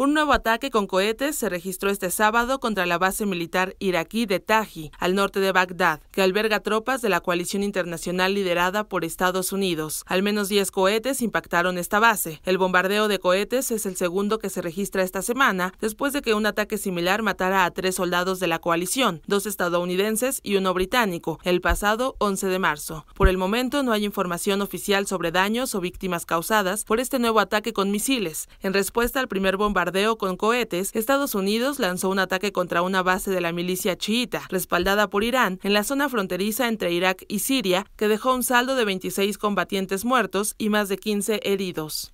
Un nuevo ataque con cohetes se registró este sábado contra la base militar iraquí de Taji, al norte de Bagdad, que alberga tropas de la coalición internacional liderada por Estados Unidos. Al menos 10 cohetes impactaron esta base. El bombardeo de cohetes es el segundo que se registra esta semana, después de que un ataque similar matara a tres soldados de la coalición, dos estadounidenses y uno británico, el pasado 11 de marzo. Por el momento no hay información oficial sobre daños o víctimas causadas por este nuevo ataque con misiles. En respuesta al primer bombardeo, con cohetes, Estados Unidos lanzó un ataque contra una base de la milicia chiita, respaldada por Irán, en la zona fronteriza entre Irak y Siria, que dejó un saldo de 26 combatientes muertos y más de 15 heridos.